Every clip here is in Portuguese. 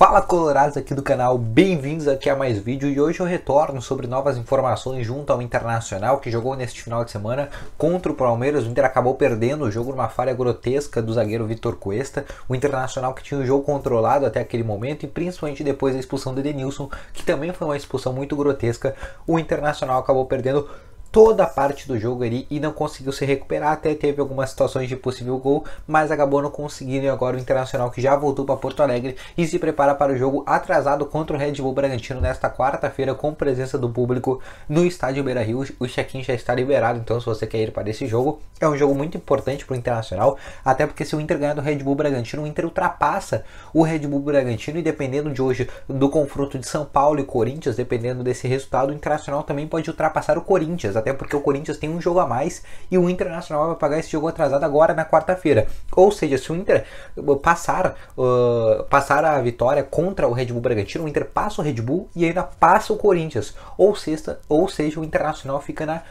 Fala Colorados aqui do canal, bem-vindos aqui a mais vídeo e hoje eu retorno sobre novas informações junto ao Internacional que jogou neste final de semana contra o Palmeiras, o Inter acabou perdendo o jogo numa falha grotesca do zagueiro Vitor Cuesta, o Internacional que tinha o jogo controlado até aquele momento e principalmente depois da expulsão do Edenilson, que também foi uma expulsão muito grotesca, o Internacional acabou perdendo toda a parte do jogo ali e não conseguiu se recuperar. Até teve algumas situações de possível gol, mas acabou não conseguindo. E agora o Internacional que já voltou para Porto Alegre e se prepara para o jogo atrasado contra o Red Bull Bragantino nesta quarta-feira, com presença do público no estádio Beira Rio. O check-in já está liberado, então se você quer ir para esse jogo, é um jogo muito importante para o Internacional, até porque se o Inter ganhar do Red Bull Bragantino, o Inter ultrapassa o Red Bull Bragantino e dependendo de hoje do confronto de São Paulo e Corinthians, dependendo desse resultado, o Internacional também pode ultrapassar o Corinthians até porque o Corinthians tem um jogo a mais e o Internacional vai pagar esse jogo atrasado agora na quarta-feira. Ou seja, se o Inter uh, passar, uh, passar a vitória contra o Red Bull Bragantino, o Inter passa o Red Bull e ainda passa o Corinthians. Ou sexta, ou seja, o Internacional fica na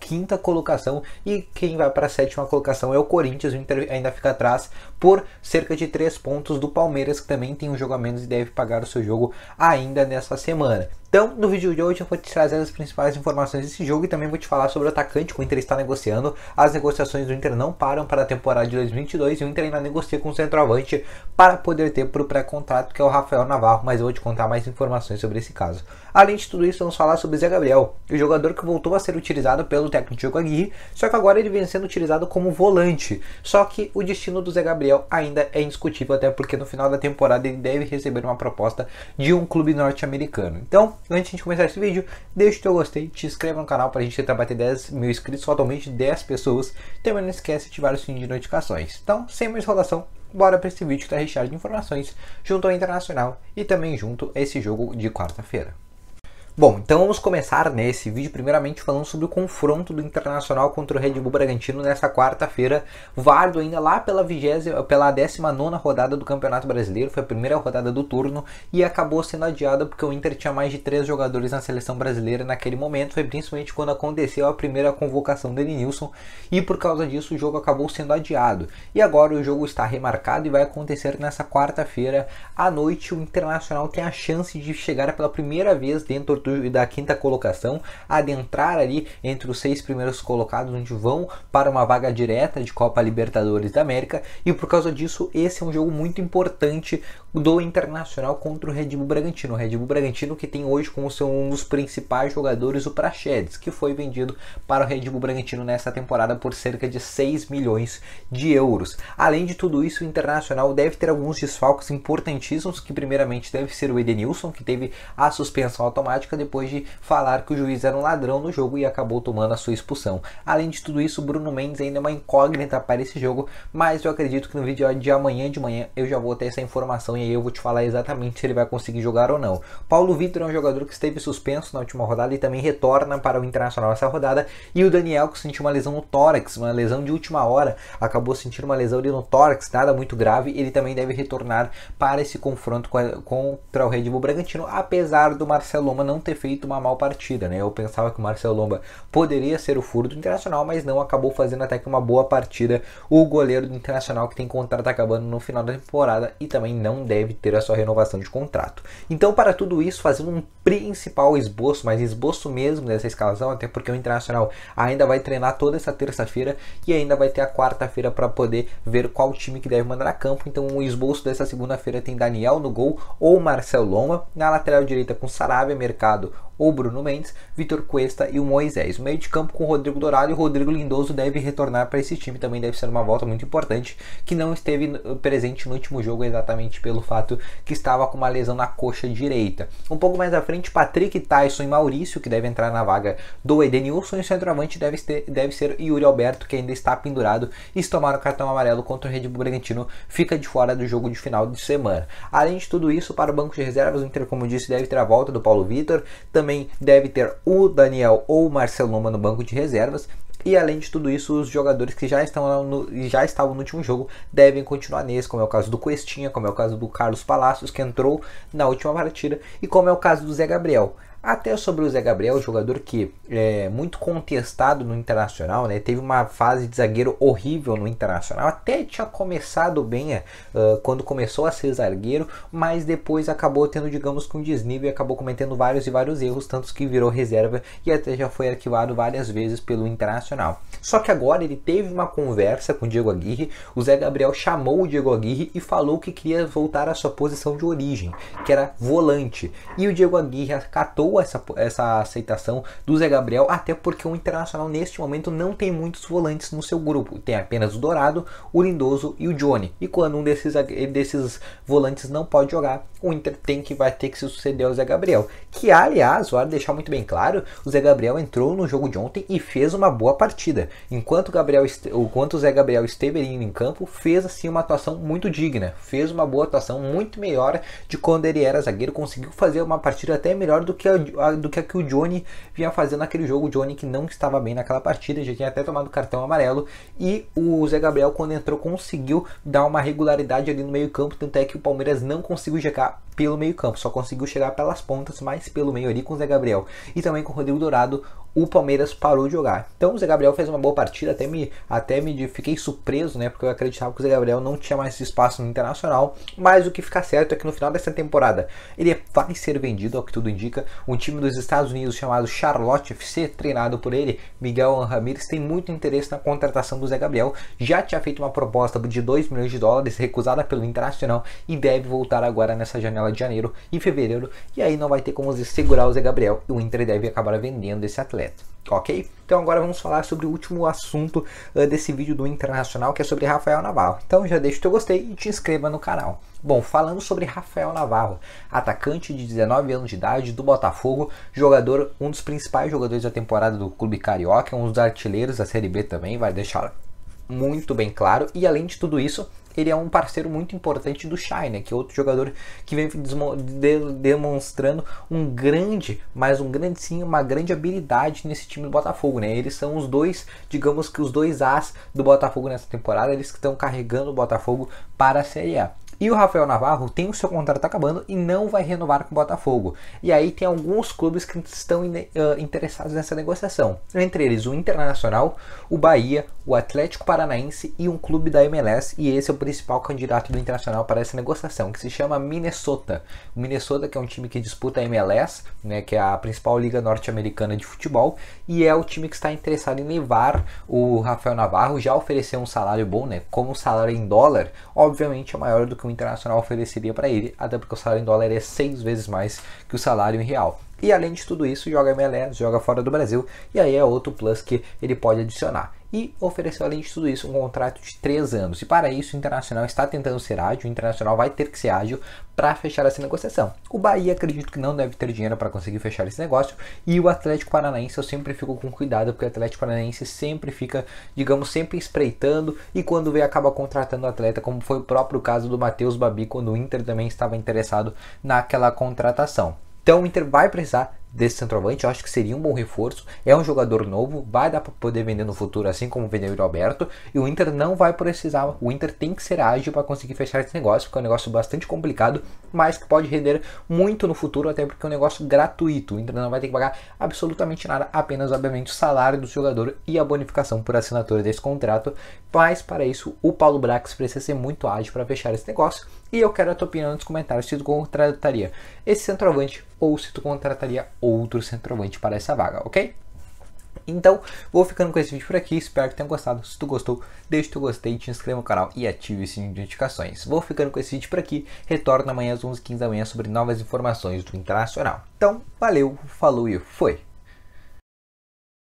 quinta colocação e quem vai para a sétima colocação é o Corinthians. O Inter ainda fica atrás por cerca de três pontos do Palmeiras, que também tem um jogo a menos e deve pagar o seu jogo ainda nessa semana. Então, no vídeo de hoje eu vou te trazer as principais informações desse jogo e também vou te falar sobre o atacante que o Inter está negociando. As negociações do Inter não param para a temporada de 2022 e o Inter ainda negocia com o centroavante para poder ter para o pré-contrato, que é o Rafael Navarro, mas eu vou te contar mais informações sobre esse caso. Além de tudo isso, vamos falar sobre Zé Gabriel, o jogador que voltou a ser utilizado pelo técnico Chico Aguirre, só que agora ele vem sendo utilizado como volante. Só que o destino do Zé Gabriel ainda é indiscutível, até porque no final da temporada ele deve receber uma proposta de um clube norte-americano. Então, Antes de começar esse vídeo, deixa o teu gostei, te inscreva no canal para a gente tentar bater 10 mil inscritos, atualmente 10 pessoas. Também não esquece de ativar o sininho de notificações. Então, sem mais enrolação, bora para esse vídeo que está recheado de informações junto ao Internacional e também junto a esse jogo de quarta-feira. Bom, então vamos começar nesse vídeo primeiramente falando sobre o confronto do Internacional contra o Red Bull Bragantino nesta quarta-feira, válido ainda lá pela 20, pela 19 rodada do Campeonato Brasileiro, foi a primeira rodada do turno e acabou sendo adiada porque o Inter tinha mais de três jogadores na seleção brasileira naquele momento, foi principalmente quando aconteceu a primeira convocação dele Nilson e por causa disso o jogo acabou sendo adiado. E agora o jogo está remarcado e vai acontecer nessa quarta-feira à noite. O Internacional tem a chance de chegar pela primeira vez dentro do Arthur e da quinta colocação adentrar ali entre os seis primeiros colocados, onde vão para uma vaga direta de Copa Libertadores da América. E por causa disso, esse é um jogo muito importante do Internacional contra o Red Bull Bragantino. O Red Bull Bragantino que tem hoje como seu um dos principais jogadores o Praxedes, que foi vendido para o Red Bull Bragantino nessa temporada por cerca de 6 milhões de euros. Além de tudo isso, o Internacional deve ter alguns desfalques importantíssimos, que primeiramente deve ser o Edenilson, que teve a suspensão automática depois de falar que o juiz era um ladrão no jogo e acabou tomando a sua expulsão. Além de tudo isso, Bruno Mendes ainda é uma incógnita para esse jogo, mas eu acredito que no vídeo de amanhã de manhã eu já vou ter essa informação e eu vou te falar exatamente se ele vai conseguir jogar ou não. Paulo Vitor é um jogador que esteve suspenso na última rodada e também retorna para o Internacional essa rodada. E o Daniel, que sentiu uma lesão no tórax, uma lesão de última hora, acabou sentindo uma lesão ali no tórax, nada muito grave. Ele também deve retornar para esse confronto contra o Red Bull Bragantino, apesar do Marcelo Lomba não ter feito uma mal partida, né? Eu pensava que o Marcelo Lomba poderia ser o furo do Internacional, mas não acabou fazendo até que uma boa partida. O goleiro do Internacional que tem contrato acabando no final da temporada e também não deve ter a sua renovação de contrato. Então, para tudo isso, fazendo um principal esboço, mas esboço mesmo dessa escalação, até porque o Internacional ainda vai treinar toda essa terça-feira e ainda vai ter a quarta-feira para poder ver qual time que deve mandar a campo. Então, o um esboço dessa segunda-feira tem Daniel no gol ou Marcel Loma, na lateral direita com Sarabia, Mercado ou Bruno Mendes, Vitor Cuesta e o Moisés. O meio de campo com Rodrigo Dourado e Rodrigo Lindoso deve retornar para esse time, também deve ser uma volta muito importante que não esteve eh, presente no último jogo exatamente pelo pelo fato que estava com uma lesão na coxa direita. Um pouco mais à frente, Patrick Tyson e Maurício, que devem entrar na vaga do Edenilson, e o centroavante deve, ter, deve ser Yuri Alberto, que ainda está pendurado e se tomar o cartão amarelo contra o Red Bull Bragantino, fica de fora do jogo de final de semana. Além de tudo isso, para o banco de reservas, o Inter, como disse, deve ter a volta do Paulo Vitor, também deve ter o Daniel ou o Marcelo Loma no banco de reservas, e além de tudo isso, os jogadores que já, estão no, já estavam no último jogo devem continuar nesse, como é o caso do Questinha, como é o caso do Carlos Palacios, que entrou na última partida, e como é o caso do Zé Gabriel. Até sobre o Zé Gabriel, jogador que é muito contestado no Internacional, né? Teve uma fase de zagueiro horrível no Internacional. Até tinha começado bem uh, quando começou a ser zagueiro, mas depois acabou tendo, digamos, com um desnível e acabou cometendo vários e vários erros, tantos que virou reserva e até já foi arquivado várias vezes pelo Internacional. Só que agora ele teve uma conversa com o Diego Aguirre, o Zé Gabriel chamou o Diego Aguirre e falou que queria voltar à sua posição de origem, que era volante. E o Diego Aguirre acatou boa essa, essa aceitação do Zé Gabriel, até porque o Internacional neste momento não tem muitos volantes no seu grupo. Tem apenas o Dourado, o Lindoso e o Johnny. E quando um desses, desses volantes não pode jogar, o Inter tem que vai ter que se suceder ao Zé Gabriel. Que, aliás, vale deixar muito bem claro, o Zé Gabriel entrou no jogo de ontem e fez uma boa partida. Enquanto o, Gabriel, enquanto o Zé Gabriel esteve ali em campo, fez assim uma atuação muito digna. Fez uma boa atuação, muito melhor de quando ele era zagueiro. Conseguiu fazer uma partida até melhor do que a do que, a que o Johnny vinha fazendo naquele jogo. O Johnny que não estava bem naquela partida, já tinha até tomado cartão amarelo. E o Zé Gabriel, quando entrou, conseguiu dar uma regularidade ali no meio-campo. Tanto é que o Palmeiras não conseguiu chegar pelo meio-campo. Só conseguiu chegar pelas pontas, mas pelo meio ali com o Zé Gabriel. E também com o Rodrigo Dourado, o Palmeiras parou de jogar. Então o Zé Gabriel fez uma boa partida, até me, até me fiquei surpreso, né? Porque eu acreditava que o Zé Gabriel não tinha mais espaço no Internacional. Mas o que fica certo é que no final dessa temporada ele vai ser vendido, ao que tudo indica. Um time dos Estados Unidos chamado Charlotte FC, treinado por ele, Miguel Ramírez, tem muito interesse na contratação do Zé Gabriel. Já tinha feito uma proposta de 2 milhões de dólares, recusada pelo Internacional, e deve voltar agora nessa janela janela de janeiro e fevereiro, e aí não vai ter como segurar o Zé Gabriel e o Inter deve acabar vendendo esse atleta ok? Então agora vamos falar sobre o último assunto uh, desse vídeo do Internacional, que é sobre Rafael Navarro. Então já deixa o teu gostei e te inscreva no canal. Bom, falando sobre Rafael Navarro, atacante de 19 anos de idade do Botafogo, jogador, um dos principais jogadores da temporada do clube carioca, um dos artilheiros da Série B também, vai deixar muito bem claro. E além de tudo isso, ele é um parceiro muito importante do Shai, né? Que é outro jogador que vem de demonstrando um grande, mas um grande sim, uma grande habilidade nesse time do Botafogo, né? Eles são os dois, digamos que os dois as do Botafogo nessa temporada, eles que estão carregando o Botafogo para a Série A. E o Rafael Navarro tem o seu contrato acabando e não vai renovar com o Botafogo. E aí tem alguns clubes que estão interessados nessa negociação. Entre eles o Internacional, o Bahia, o Atlético Paranaense e um clube da MLS. E esse é o principal candidato do Internacional para essa negociação, que se chama Minnesota. O Minnesota que é um time que disputa a MLS, né, que é a principal liga norte-americana de futebol, e é o time que está interessado em levar o Rafael Navarro, já ofereceu um salário bom, né? Como um salário em dólar, obviamente é maior do que que o Internacional ofereceria para ele, até porque o salário em dólar é seis vezes mais que o salário em real. E além de tudo isso, joga MLS, joga fora do Brasil, e aí é outro plus que ele pode adicionar. E ofereceu, além de tudo isso, um contrato de 3 anos. E para isso, o Internacional está tentando ser ágil, o Internacional vai ter que ser ágil para fechar essa negociação. O Bahia acredito que não deve ter dinheiro para conseguir fechar esse negócio. E o Atlético Paranaense eu sempre fico com cuidado, porque o Atlético Paranaense sempre fica, digamos, sempre espreitando. E quando vê, acaba contratando o atleta, como foi o próprio caso do Matheus Babi, quando o Inter também estava interessado naquela contratação. Então o Inter vai precisar desse centroavante, eu acho que seria um bom reforço. É um jogador novo, vai dar para poder vender no futuro, assim como vendeu o Alberto. E o Inter não vai precisar, o Inter tem que ser ágil para conseguir fechar esse negócio, porque é um negócio bastante complicado, mas que pode render muito no futuro, até porque é um negócio gratuito. O Inter não vai ter que pagar absolutamente nada, apenas, obviamente, o salário do jogador e a bonificação por assinatura desse contrato. Mas para isso, o Paulo Brax precisa ser muito ágil para fechar esse negócio. E eu quero a tua opinião nos comentários se tu contrataria esse centroavante ou se tu contrataria outro centroavante para essa vaga, ok? Então, vou ficando com esse vídeo por aqui, espero que tenham gostado. Se tu gostou, deixa o teu gostei, te inscreva no canal e ative o sininho de notificações. Vou ficando com esse vídeo por aqui, retorno amanhã às 11h15 da manhã sobre novas informações do Internacional. Então, valeu, falou e foi!